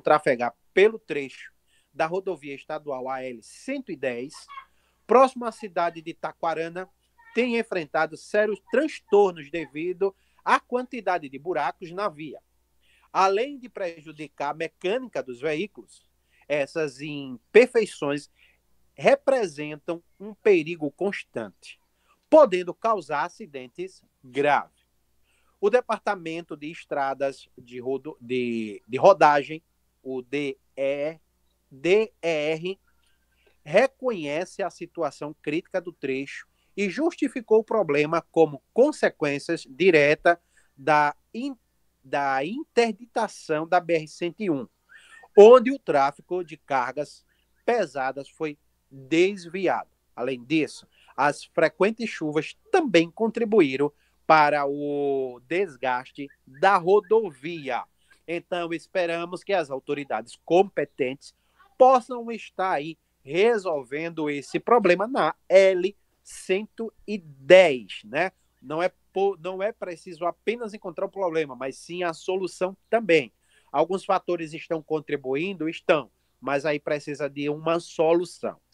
trafegar pelo trecho da rodovia estadual AL 110, próximo à cidade de Taquarana, tem enfrentado sérios transtornos devido à quantidade de buracos na via. Além de prejudicar a mecânica dos veículos, essas imperfeições representam um perigo constante, podendo causar acidentes graves. O Departamento de Estradas de, Rodo, de, de Rodagem o DER, DER reconhece a situação crítica do trecho e justificou o problema como consequências direta da, in, da interditação da BR-101, onde o tráfego de cargas pesadas foi desviado. Além disso, as frequentes chuvas também contribuíram para o desgaste da rodovia. Então, esperamos que as autoridades competentes possam estar aí resolvendo esse problema na L110, né? Não é, não é preciso apenas encontrar o problema, mas sim a solução também. Alguns fatores estão contribuindo, estão, mas aí precisa de uma solução.